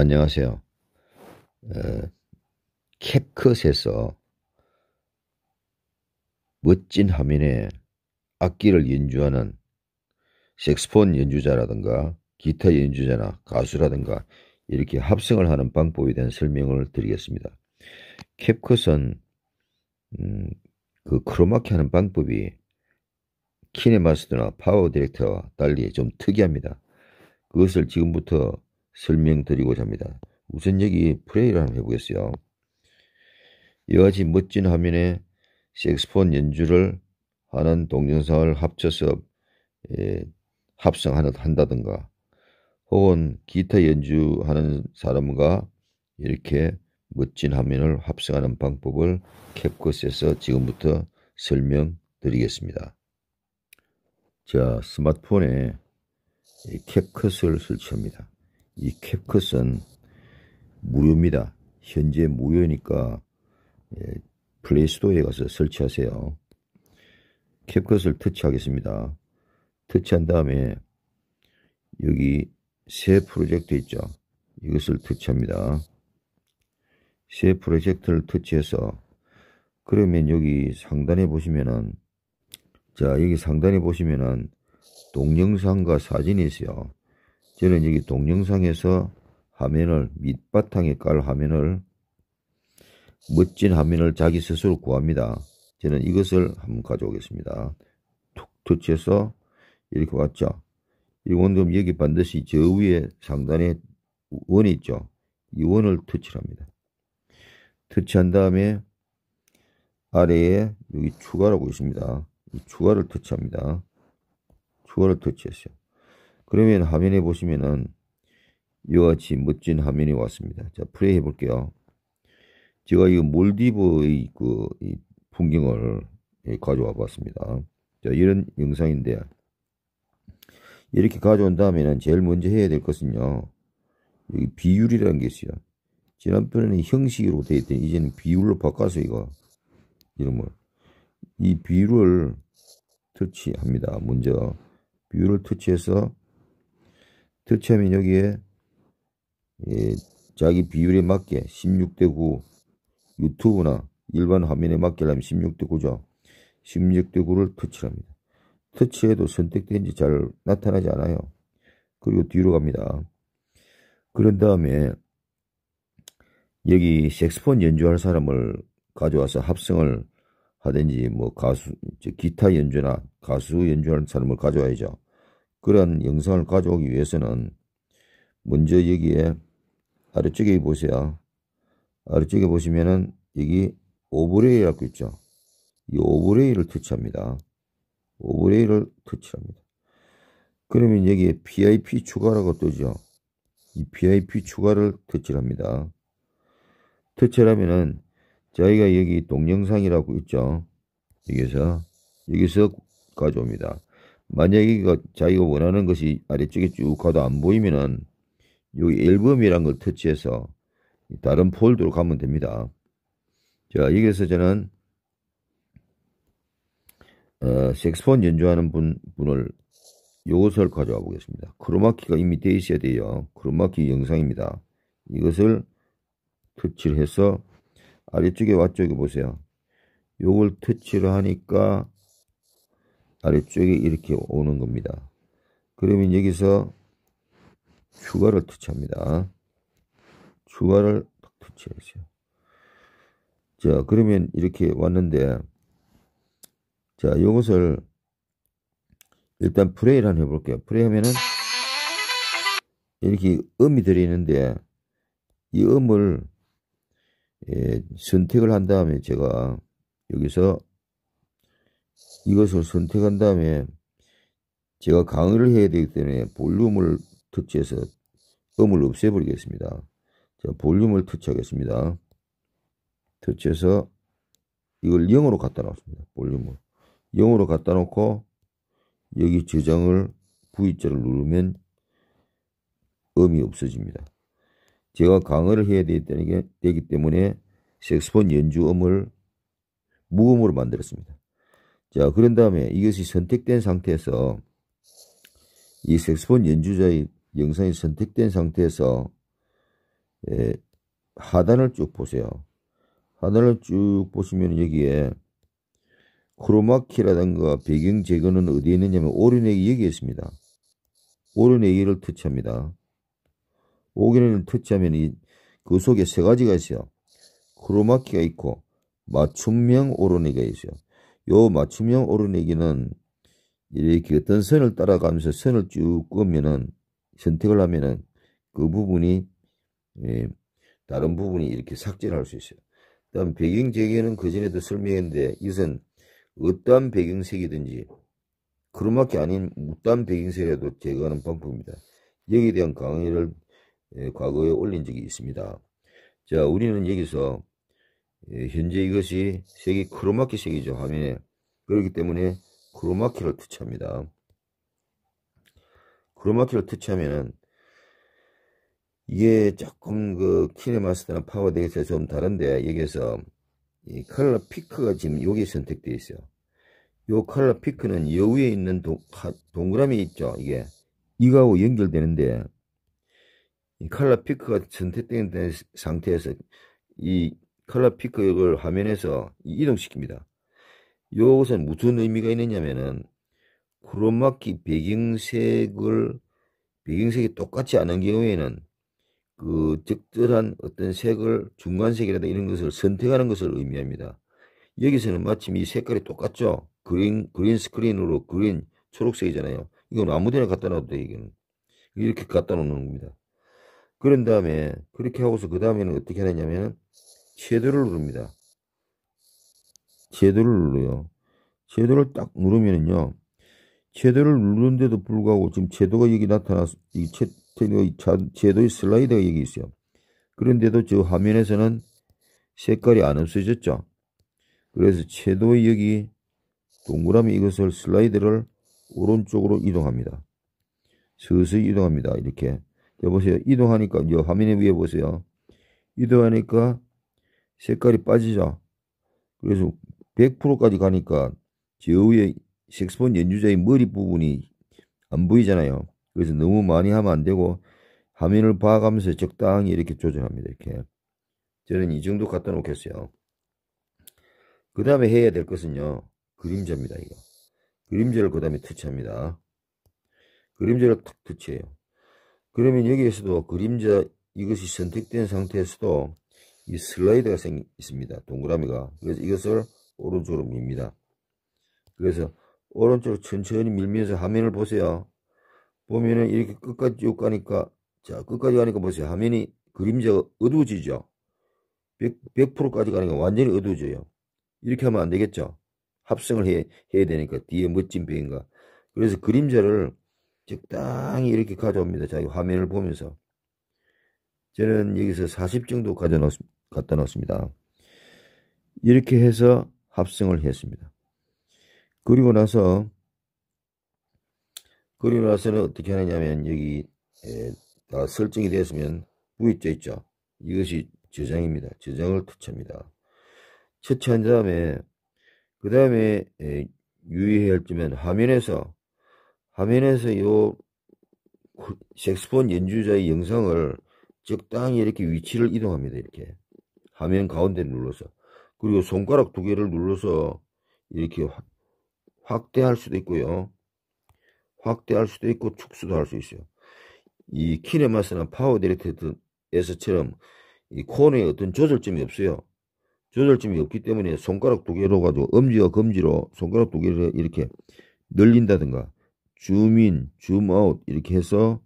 안녕하세요. 어, 캡컷에서 멋진 화면에 악기를 연주하는 색스폰 연주자라든가 기타 연주자나 가수라든가 이렇게 합성을 하는 방법에 대한 설명을 드리겠습니다. 캡컷은 음, 그 크로마키 하는 방법이 키네마스터나 파워 디렉터와 달리 좀 특이합니다. 그것을 지금부터 설명드리고자 합니다. 우선 여기 플레이를 한번 해보겠어요. 이와 같이 멋진 화면에 색스폰 연주를 하는 동영상을 합쳐서 예, 합성한다든가 하 혹은 기타 연주하는 사람과 이렇게 멋진 화면을 합성하는 방법을 캡컷에서 지금부터 설명드리겠습니다. 자 스마트폰에 캡컷을 설치합니다. 이 캡컷은 무료입니다. 현재 무료니까 예, 플레이스토어에 가서 설치하세요. 캡컷을 터치하겠습니다. 터치한 다음에 여기 새 프로젝트 있죠. 이것을 터치합니다. 새 프로젝트를 터치해서 그러면 여기 상단에 보시면은 자 여기 상단에 보시면은 동영상과 사진이 있어요. 저는 여기 동영상에서 화면을 밑바탕에 깔 화면을 멋진 화면을 자기 스스로 구합니다. 저는 이것을 한번 가져오겠습니다. 툭 터치해서 이렇게 왔죠. 이 원금 여기 반드시 저 위에 상단에 원이 있죠. 이 원을 터치합니다. 터치한 다음에 아래에 여기 추가라고 있습니다. 추가를 터치합니다. 추가를 터치했어요. 그러면 화면에 보시면은 이와 같이 멋진 화면이 왔습니다. 자, 플레이 해볼게요. 제가 이 몰디브의 그이 풍경을 예, 가져와 봤습니다. 자, 이런 영상인데 이렇게 가져온 다음에는 제일 먼저 해야 될 것은요. 여기 비율이라는 게 있어요. 지난번에는 형식으로 되어 있던 이제는 비율로 바꿔서 이거 이름을 이 비율을 터치합니다. 먼저 비율을 터치해서 들치하면 여기에 예, 자기 비율에 맞게 16대 9 유튜브나 일반 화면에 맞게 하면 16대 9죠. 16대 9를 터치합니다. 터치해도 선택된지 잘 나타나지 않아요. 그리고 뒤로 갑니다. 그런 다음에 여기 섹스폰 연주할 사람을 가져와서 합성을 하든지 뭐 가수 기타 연주나 가수 연주하는 사람을 가져와야죠. 그런 영상을 가져오기 위해서는 먼저 여기에 아래쪽에 보세요. 아래쪽에 보시면은 여기 오버레이라고 있죠. 이오버레이를 터치합니다. 오버레이를 터치합니다. 그러면 여기에 PIP 추가라고 뜨죠. 이 PIP 추가를 터치합니다. 터치하면은 저희가 여기 동영상이라고 있죠. 여기서 여기서 가져옵니다. 만약에 이거 자기가 원하는 것이 아래쪽에 쭉 가도 안 보이면은 여기 앨범이란 걸 터치해서 다른 폴더로 가면 됩니다. 자, 여기서 저는 어, 색스폰 연주하는 분, 분을 요것을 가져와 보겠습니다. 크로마키가 이미 되어 있어야 돼요. 크로마키 영상입니다. 이것을 터치를 해서 아래쪽에 와쪽에 보세요. 요걸 터치를 하니까 아래쪽에 이렇게 오는 겁니다. 그러면 여기서 추가를 터치합니다. 추가를 터치했어요. 자, 그러면 이렇게 왔는데, 자, 이것을 일단 플레이를 한번 해볼게요. 플레이 하면은 이렇게 음이 들어있는데, 이 음을 예, 선택을 한 다음에 제가 여기서 이것을 선택한 다음에 제가 강의를 해야 되기 때문에 볼륨을 터치해서 음을 없애버리겠습니다. 자, 볼륨을 터치하겠습니다. 터치해서 이걸 0으로 갖다 놓습니다 볼륨을. 0으로 갖다 놓고 여기 저장을 V자를 누르면 음이 없어집니다. 제가 강의를 해야 되기 때문에 섹스폰 연주 음을 무음으로 만들었습니다. 자, 그런 다음에 이것이 선택된 상태에서 이 색스폰 연주자의 영상이 선택된 상태에서 예, 하단을 쭉 보세요. 하단을 쭉 보시면 여기에 크로마키라든가 배경 제거는 어디에 있느냐면 오른내기 여기에 있습니다. 오른내기를 터치합니다. 오른내기를 터치하면 이, 그 속에 세 가지가 있어요. 크로마키가 있고 맞춤형 오른내기가 있어요. 요 맞춤형 오른얘기는 이렇게 어떤 선을 따라가면서 선을 쭉 끄면은 선택을 하면은 그 부분이 예, 다른 부분이 이렇게 삭제를 할 수 있어요. 그 다음 배경 재개는 그전에도 설명했는데 이것은 어떠한 배경색이든지 크로마키 아닌 무단 배경색이라도 제거하는 방법입니다. 여기에 대한 강의를 예, 과거에 올린 적이 있습니다. 자 우리는 여기서 예, 현재 이것이 색이 크로마키 색이죠 화면에 그렇기 때문에 크로마키를 터치합니다 크로마키를 터치하면은 이게 조금 그 키네마스터나 파워덱에서좀 다른데 여기에서 이 컬러 피크가 지금 여기 선택되어 있어요 이 컬러 피크는 여우에 있는 동, 동그라미 있죠 이게 이거하고 연결되는데 이 컬러 피크가 선택된 상태에서 이 컬러 피크를 화면에서 이동시킵니다. 이것은 무슨 의미가 있느냐면은 크로마키 배경색을 배경색이 똑같지 않은 경우에는 그 적절한 어떤 색을 중간색이라든 이런 것을 선택하는 것을 의미합니다. 여기서는 마침 이 색깔이 똑같죠. 그린 그린 스크린으로 그린 초록색이잖아요. 이건 아무데나 갖다 놔도 돼 이건 이렇게 갖다 놓는 겁니다. 그런 다음에 그렇게 하고서 그 다음에는 어떻게 하느냐면 제도를 누릅니다. 제도를 눌러요. 제도를 딱 누르면은요. 제도를 누른데도 불구하고 지금 제도가 여기 나타나서 이 제도의 슬라이드가 여기 있어요. 그런데도 저 화면에서는 색깔이 안 없어졌죠. 그래서 제도의 여기 동그라미 이것을 슬라이드를 오른쪽으로 이동합니다. 서서히 이동합니다. 이렇게. 여 보세요. 이동하니까, 이 화면에 위에 보세요. 이동하니까 색깔이 빠지자 그래서 100%까지 가니까 제 저의 색스폰 연주자의 머리 부분이 안 보이잖아요. 그래서 너무 많이 하면 안 되고 화면을 봐가면서 적당히 이렇게 조절합니다. 이렇게 저는 이 정도 갖다 놓겠어요. 그 다음에 해야 될 것은요. 그림자입니다. 이거 그림자를 그 다음에 터치합니다. 그림자를 탁 터치해요. 그러면 여기에서도 그림자 이것이 선택된 상태에서도 이 슬라이드가 생 있습니다. 동그라미가. 그래서 이것을 오른쪽으로 밉니다. 그래서 오른쪽 으로 천천히 밀면서 화면을 보세요. 보면은 이렇게 끝까지 쭉 가니까 자 끝까지 가니까 보세요. 화면이 그림자가 어두워지죠. 100, 까지 가니까 완전히 어두워져요. 이렇게 하면 안 되겠죠. 합성을 해, 해야 되니까 뒤에 멋진 배인가. 그래서 그림자를 적당히 이렇게 가져옵니다. 자기 화면을 보면서. 저는 여기서 40 정도 가져놓습니다. 갖다 놓습니다. 이렇게 해서 합성을 했습니다. 그리고 나서 그리고 나서는 어떻게 하느냐면 여기 에, 다 설정이 되었으면 부위자 있죠. 이것이 저장입니다. 저장을 터치합니다. 처치한 다음에 그 다음에 유의해야 할 점은 화면에서 화면에서 요 색스폰 연주자의 영상을 적당히 이렇게 위치를 이동합니다. 이렇게 화면 가운데 눌러서 그리고 손가락 두 개를 눌러서 이렇게 확대할 수도 있고요. 확대할 수도 있고 축소도 할 수 있어요. 이 키네마스나 파워 디렉트에서처럼 이 코너에 어떤 조절점이 없어요. 조절점이 없기 때문에 손가락 두 개로 가지고 엄지와 검지로 손가락 두 개를 이렇게 늘린다든가 줌인, 줌아웃 이렇게 해서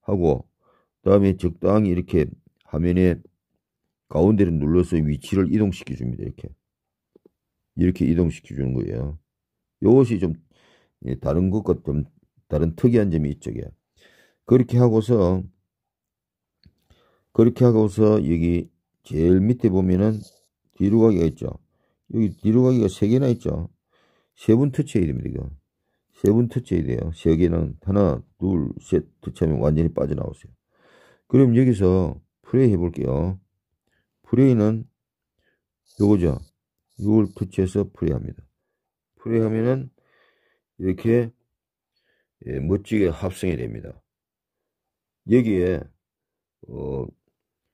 하고 그다음에 적당히 이렇게 화면에 가운데를 눌러서 위치를 이동시켜 줍니다. 이렇게. 이렇게 이동시켜 주는 거예요. 이것이 좀 예, 다른 것과 좀 다른 특이한 점이 이쪽에. 그렇게 하고서 그렇게 하고서 여기 제일 밑에 보면은 뒤로 가기가 있죠. 여기 뒤로 가기가 세 개나 있죠. 세 분 터치해야 됩니다. 이거. 세 분 터치해야 돼요. 세 개는 하나, 둘, 셋 터치하면 완전히 빠져나오세요. 그럼 여기서 플레이 해볼게요. 프레이는 요거죠. 요걸 터치해서 프레이합니다. 프레이하면은 이렇게 예, 멋지게 합성이 됩니다. 여기에 어,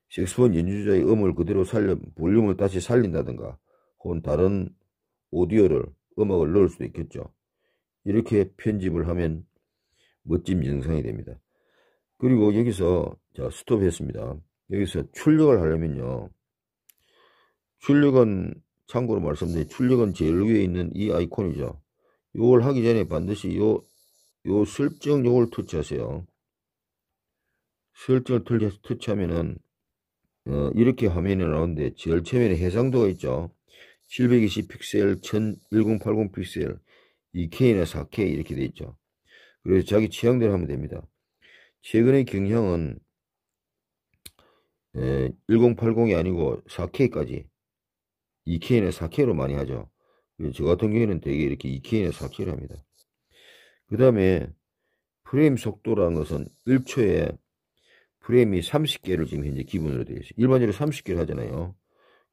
섹스폰 연주자의 음을 그대로 살려 볼륨을 다시 살린다든가 혹은 다른 오디오를 음악을 넣을 수도 있겠죠. 이렇게 편집을 하면 멋진 영상이 됩니다. 그리고 여기서 자 스톱했습니다. 여기서 출력을 하려면요. 출력은 참고로 말씀드린 출력은 제일 위에 있는 이 아이콘이죠. 이걸 하기 전에 반드시 요, 요 설정 요걸 터치하세요. 설정을 터치하면은 어, 이렇게 화면이 나오는데 제일 처음에는 해상도가 있죠. 720 픽셀, 1080 픽셀, 2K나 4K 이렇게 돼 있죠. 그래서 자기 취향대로 하면 됩니다. 최근의 경향은 1080이 아니고 4K까지 2K에서 4K로 많이 하죠. 저 같은 경우에는 대개 이렇게 2K에서 4K로 합니다. 그 다음에 프레임 속도라는 것은 1초에 프레임이 30개를 지금 현재 기본으로 되어 있어요. 일반적으로 30개를 하잖아요.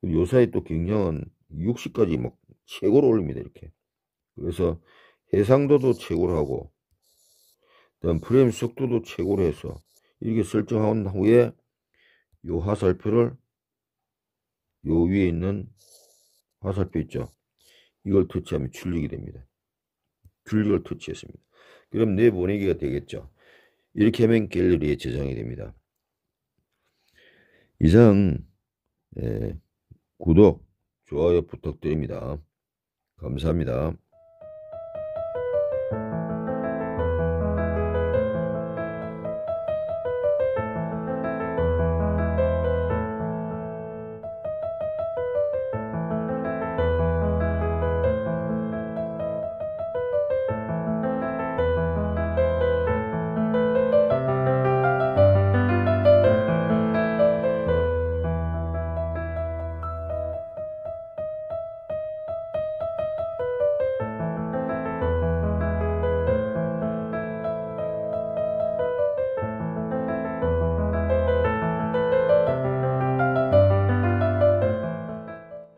요사이또 굉장한 60까지 막 최고로 올립니다. 이렇게. 그래서 해상도도 최고로 하고 그다음 프레임 속도도 최고로 해서 이렇게 설정한 후에 요 화살표를 요 위에 있는 화살표 있죠. 이걸 터치하면 출력이 됩니다. 출력을 터치했습니다. 그럼 내보내기가 되겠죠. 이렇게 하면 갤러리에 저장이 됩니다. 이상 예, 구독, 좋아요 부탁드립니다. 감사합니다.